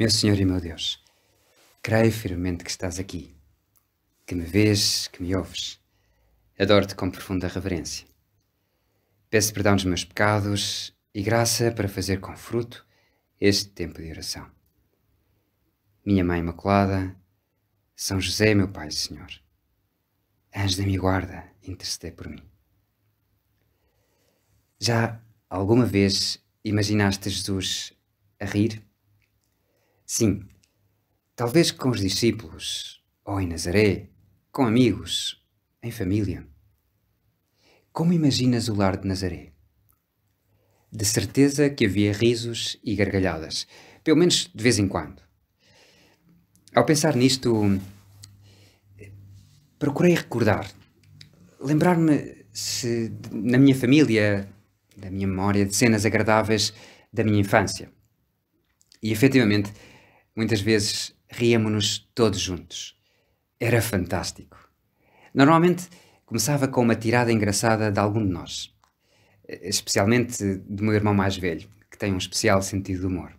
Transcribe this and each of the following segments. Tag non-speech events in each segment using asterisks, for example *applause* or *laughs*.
Meu Senhor e meu Deus, creio firmemente que estás aqui, que me vês, que me ouves. Adoro-te com profunda reverência. Peço perdão dos meus pecados e graça para fazer com fruto este tempo de oração. Minha Mãe Imaculada, São José, meu Pai e Senhor, anjo da minha guarda, interceder por mim. Já alguma vez imaginaste Jesus a rir? Sim, talvez com os discípulos, ou em Nazaré, com amigos, em família. Como imaginas o lar de Nazaré? De certeza que havia risos e gargalhadas, pelo menos de vez em quando. Ao pensar nisto, procurei recordar, lembrar-me se na minha família, da minha memória, de cenas agradáveis da minha infância. E efetivamente, Muitas vezes ríamos-nos todos juntos. Era fantástico. Normalmente começava com uma tirada engraçada de algum de nós, especialmente do meu irmão mais velho, que tem um especial sentido de humor.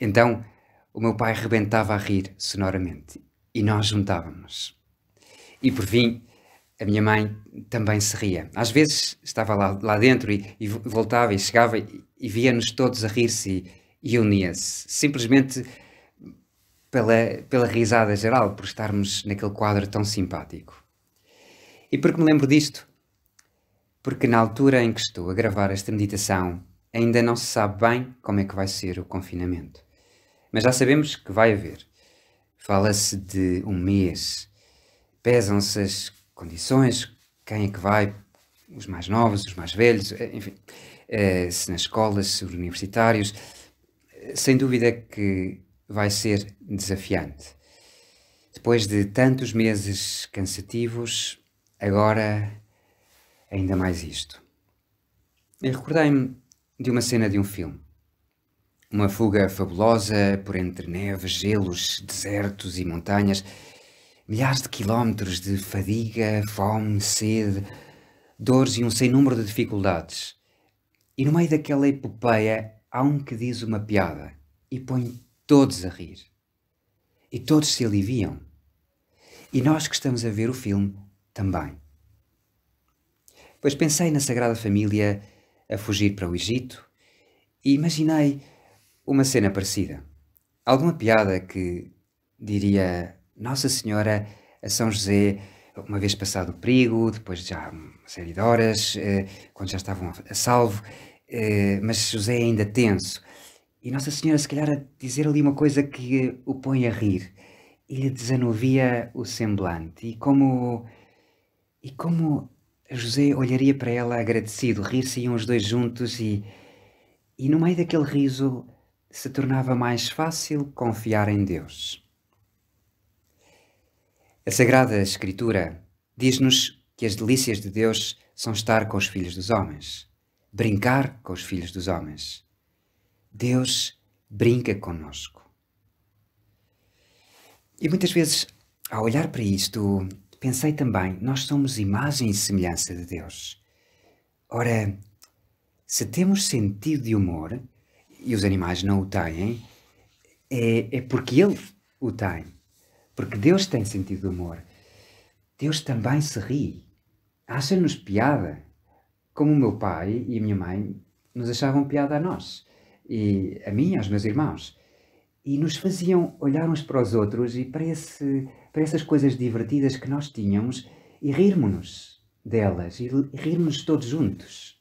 Então, o meu pai rebentava a rir sonoramente e nós juntávamos. E por fim, a minha mãe também se ria. Às vezes estava lá, lá dentro e, e voltava e chegava e, e via-nos todos a rir-se e, e unia-se. Simplesmente pela, pela risada geral, por estarmos naquele quadro tão simpático. E por que me lembro disto? Porque na altura em que estou a gravar esta meditação, ainda não se sabe bem como é que vai ser o confinamento. Mas já sabemos que vai haver. Fala-se de um mês. Pesam-se as condições, quem é que vai, os mais novos, os mais velhos, eh, enfim, eh, se nas escolas, se universitários. Sem dúvida que vai ser desafiante. Depois de tantos meses cansativos, agora ainda mais isto. E recordei-me de uma cena de um filme. Uma fuga fabulosa por entre neves, gelos, desertos e montanhas, milhares de quilómetros de fadiga, fome, sede, dores e um sem número de dificuldades. E no meio daquela epopeia há um que diz uma piada e põe todos a rir. E todos se aliviam. E nós que estamos a ver o filme também. Pois pensei na Sagrada Família a fugir para o Egito e imaginei uma cena parecida. Alguma piada que diria Nossa Senhora a São José, uma vez passado o perigo, depois de já uma série de horas, eh, quando já estavam a salvo, eh, mas José é ainda tenso. E Nossa Senhora, se calhar, a dizer ali uma coisa que o põe a rir e lhe desanuvia o semblante. E como, e como José olharia para ela agradecido, rir-se-iam os dois juntos e, e no meio daquele riso se tornava mais fácil confiar em Deus. A Sagrada Escritura diz-nos que as delícias de Deus são estar com os filhos dos homens, brincar com os filhos dos homens. Deus brinca conosco. E muitas vezes, ao olhar para isto, pensei também: nós somos imagem e semelhança de Deus. Ora, se temos sentido de humor, e os animais não o têm, é, é porque Ele o tem. Porque Deus tem sentido de humor. Deus também se ri. Acha-nos piada. Como o meu pai e a minha mãe nos achavam piada a nós e a mim, aos meus irmãos, e nos faziam olhar uns para os outros e para, esse, para essas coisas divertidas que nós tínhamos e rirmos-nos delas e rirmos todos juntos.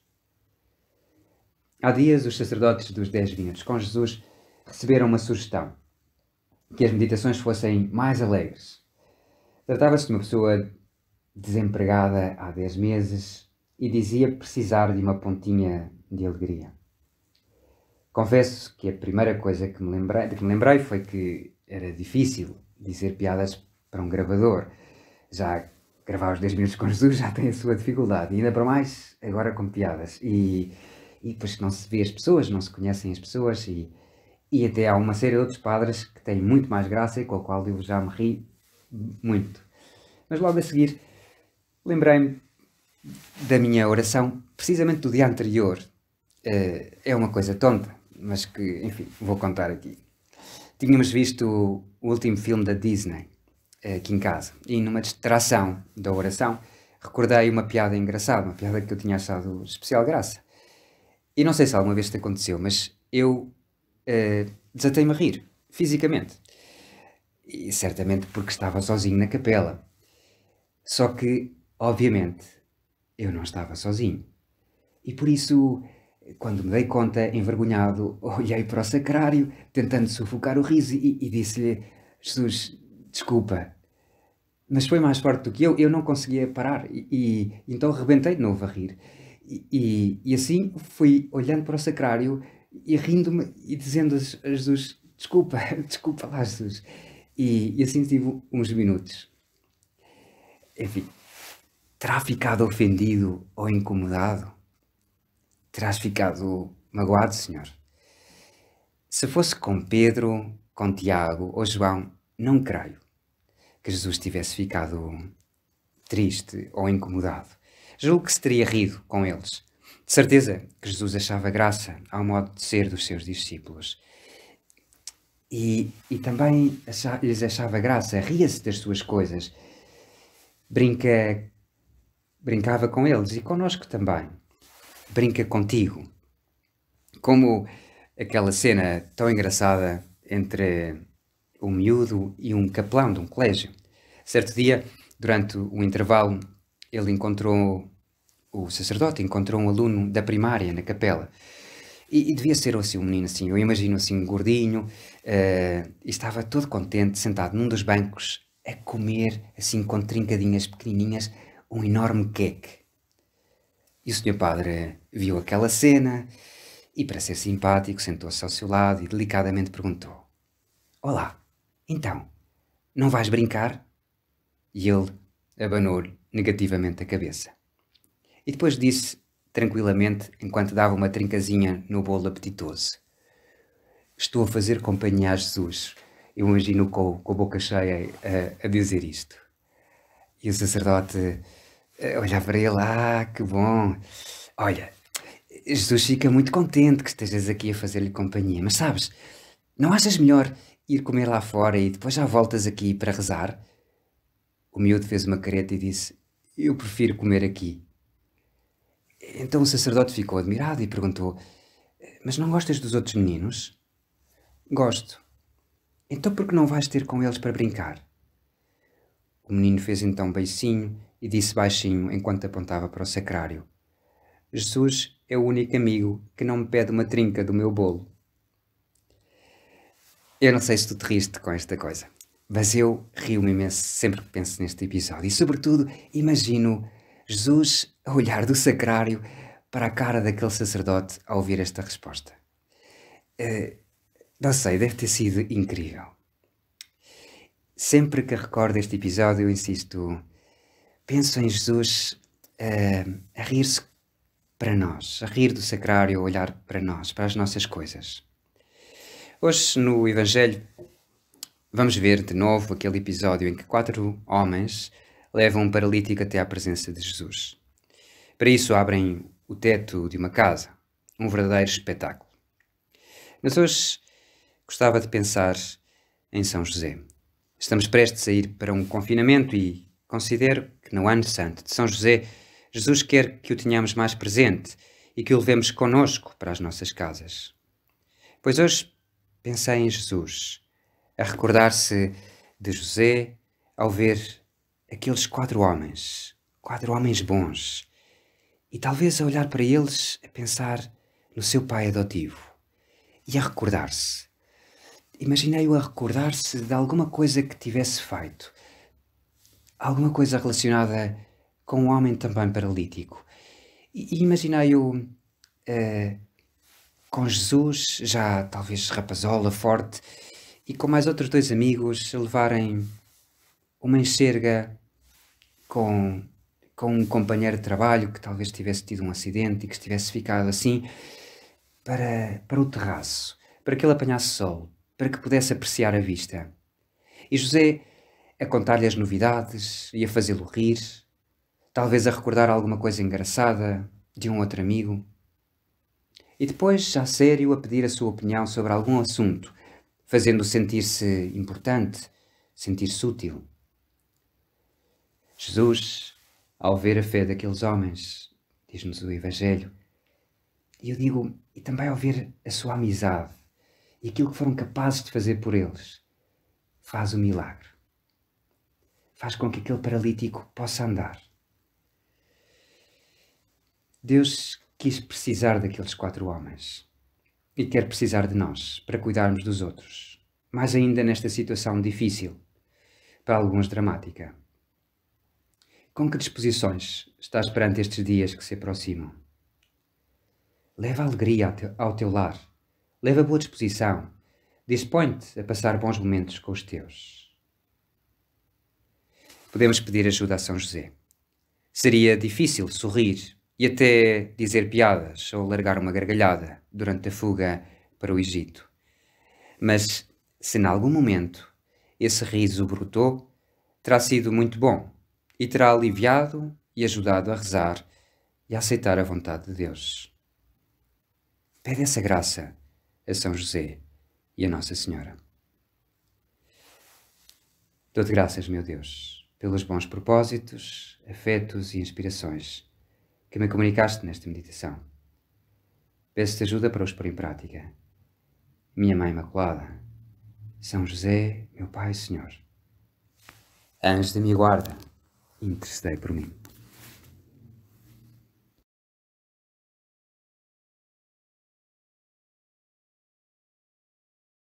Há dias, os sacerdotes dos Dez Vinhos com Jesus receberam uma sugestão: que as meditações fossem mais alegres. Tratava-se de uma pessoa desempregada há dez meses e dizia precisar de uma pontinha de alegria. Confesso que a primeira coisa que me lembrei, de que me lembrei foi que era difícil dizer piadas para um gravador. Já gravar os 10 minutos com Jesus já tem a sua dificuldade, e ainda para mais agora com piadas. E, e depois não se vê as pessoas, não se conhecem as pessoas, e, e até há uma série de outros padres que têm muito mais graça e com a qual eu já me ri muito. Mas logo a seguir lembrei-me da minha oração, precisamente do dia anterior. Eh, é uma coisa tonta, mas que, enfim, vou contar aqui. Tínhamos visto o último filme da Disney eh, aqui em casa e, numa distração da oração, recordei uma piada engraçada, uma piada que eu tinha achado especial graça. E não sei se alguma vez te aconteceu, mas eu uh, desatei-me a rir, fisicamente. E certamente porque estava sozinho na capela. Só que, obviamente, eu não estava sozinho. E por isso quando me dei conta, envergonhado, olhei para o sacrário, tentando sufocar o riso, e, e disse-lhe: Jesus, desculpa. Mas foi mais forte do que eu, eu não conseguia parar, e, e então rebentei de novo a rir. E, e, assim fui olhando para o sacrário e rindo-me e dizendo a Jesus: Desculpa, *laughs* desculpa lá, Jesus. E, e assim tive uns minutos. Enfim, terá ficado ofendido ou incomodado? Terás ficado magoado, Senhor. Se fosse com Pedro, com Tiago ou João, não creio que Jesus tivesse ficado triste ou incomodado. Julgo que se teria rido com eles. De certeza que Jesus achava graça ao modo de ser dos seus discípulos. E, e também achava, lhes achava graça, ria-se das suas coisas. Brinca, brincava com eles e conosco também brinca contigo. Como aquela cena tão engraçada entre um miúdo e um capelão de um colégio. Certo dia, durante um intervalo, ele encontrou, o sacerdote encontrou um aluno da primária na capela. E, e devia ser assim um menino assim, eu imagino assim, gordinho, uh, e estava todo contente, sentado num dos bancos, a comer, assim, com trincadinhas pequenininhas, um enorme queque. E o senhor padre viu aquela cena e, para ser simpático, sentou-se ao seu lado e delicadamente perguntou: Olá, então, não vais brincar? E ele abanou-lhe negativamente a cabeça. E depois disse tranquilamente, enquanto dava uma trincazinha no bolo apetitoso: Estou a fazer companhia a Jesus. Eu imagino com, com a boca cheia a, a dizer isto. E o sacerdote eh, olha, olhar para ele, ah, que bom. Olha, Jesus fica muito contente que estejas aqui a fazer-lhe companhia, mas sabes, não achas melhor ir comer lá fora e depois já voltas aqui para rezar? O miúdo fez uma careta e disse: Eu prefiro comer aqui. Então o sacerdote ficou admirado e perguntou: eh, Mas não gostas dos outros meninos? Gosto. Então por que não vais ter com eles para brincar? O menino fez então um beicinho e disse baixinho enquanto apontava para o sacrário: Jesus é o único amigo que não me pede uma trinca do meu bolo. Eu não sei se tu te riste com esta coisa, mas eu rio-me imenso sempre que penso neste episódio e, sobretudo, imagino Jesus a olhar do sacrário para a cara daquele sacerdote ao ouvir esta resposta. Uh, não sei, deve ter sido incrível. Sempre que recordo este episódio, eu insisto penso em Jesus uh, a rir-se para nós, a rir do sacrário, a olhar para nós, para as nossas coisas. Hoje no Evangelho vamos ver de novo aquele episódio em que quatro homens levam um paralítico até à presença de Jesus. Para isso abrem o teto de uma casa, um verdadeiro espetáculo. Mas hoje gostava de pensar em São José. Estamos prestes a ir para um confinamento e Considero que no ano santo de São José, Jesus quer que o tenhamos mais presente e que o levemos conosco para as nossas casas. Pois hoje pensei em Jesus, a recordar-se de José ao ver aqueles quatro homens, quatro homens bons, e talvez a olhar para eles a pensar no seu pai adotivo e a recordar-se. Imaginei-o a recordar-se de alguma coisa que tivesse feito, alguma coisa relacionada com um homem também paralítico. E, imaginei-o uh, eh, com Jesus, já talvez rapazola, forte, e com mais outros dois amigos levarem uma enxerga com, com um companheiro de trabalho que talvez tivesse tido um acidente e que estivesse ficado assim para, para o terraço, para que ele apanhasse sol, para que pudesse apreciar a vista. E José a contar-lhe as novidades e a fazê-lo rir, talvez a recordar alguma coisa engraçada de um outro amigo. E depois, já sério, a pedir a sua opinião sobre algum assunto, fazendo-o sentir-se importante, sentir-se útil. Jesus, ao ver a fé daqueles homens, diz-nos o Evangelho, e eu digo, e também ao ver a sua amizade e aquilo que foram capazes de fazer por eles, faz o milagre faz com que aquele paralítico possa andar. Deus quis precisar daqueles quatro homens e quer precisar de nós para cuidarmos dos outros, mais ainda nesta situação difícil, para alguns dramática. Com que disposições estás perante estes dias que se aproximam? Leva alegria ao teu lar, leva boa disposição, dispõe-te a passar bons momentos com os teus podemos pedir ajuda a São José. Seria difícil sorrir e até dizer piadas ou largar uma gargalhada durante a fuga para o Egito. Mas se em algum momento esse riso brotou, terá sido muito bom e terá aliviado e ajudado a rezar e a aceitar a vontade de Deus. Pede essa graça a São José e a Nossa Senhora. Dou-te graças, meu Deus pelos bons propósitos, afetos e inspirações que me comunicaste nesta meditação. Peço-te ajuda para os pôr em prática. Minha Mãe Imaculada, São José, meu Pai e Senhor, anjo da minha guarda, intercedei por mim.